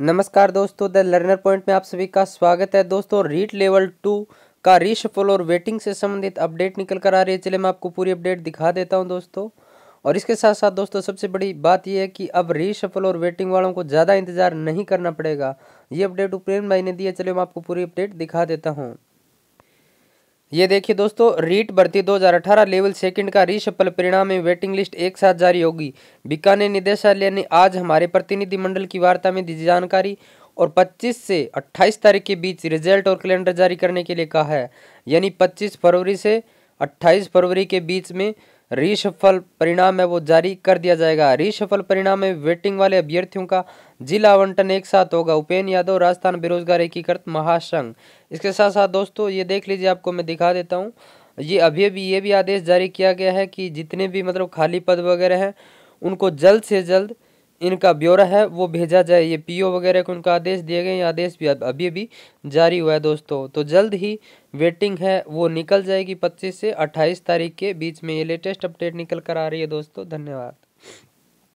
नमस्कार दोस्तों the learner point में आप सभी का स्वागत है दोस्तों रीट लेवल टू का रीशफल और वेटिंग से संबंधित अपडेट निकल कर आ रही है चलिए मैं आपको पूरी अपडेट दिखा देता हूं दोस्तों और इसके साथ साथ दोस्तों सबसे बड़ी बात यह है कि अब रीशफल और वेटिंग वालों को ज़्यादा इंतजार नहीं करना पड़ेगा ये अपडेट उपरेन भाई ने दी है चलिए मैं आपको पूरी अपडेट दिखा देता हूँ ये देखिए दोस्तों रीट भर्ती 2018 लेवल सेकंड का रिशफल परिणाम में वेटिंग लिस्ट एक साथ जारी होगी बीकानेर निदेशालय ने आज हमारे प्रतिनिधिमंडल की वार्ता में दी जानकारी और 25 से 28 तारीख के बीच रिजल्ट और कैलेंडर जारी करने के लिए कहा है यानी 25 फरवरी से 28 फरवरी के बीच में रिशफल परिणाम है वो जारी कर दिया जाएगा रिशफल परिणाम में वेटिंग वाले अभ्यर्थियों का जिला आवंटन एक साथ होगा उपेन यादव राजस्थान बेरोजगार एकीकृत महासंघ इसके साथ साथ दोस्तों ये देख लीजिए आपको मैं दिखा देता हूँ ये अभी अभी ये भी आदेश जारी किया गया है कि जितने भी मतलब खाली पद वगैरह हैं उनको जल्द से जल्द इनका ब्यौरा है वो भेजा जाए ये पीओ वगैरह को उनका आदेश दिए गए आदेश भी अभी अभी जारी हुआ है दोस्तों तो जल्द ही वेटिंग है वो निकल जाएगी 25 से 28 तारीख के बीच में ये लेटेस्ट अपडेट निकल कर आ रही है दोस्तों धन्यवाद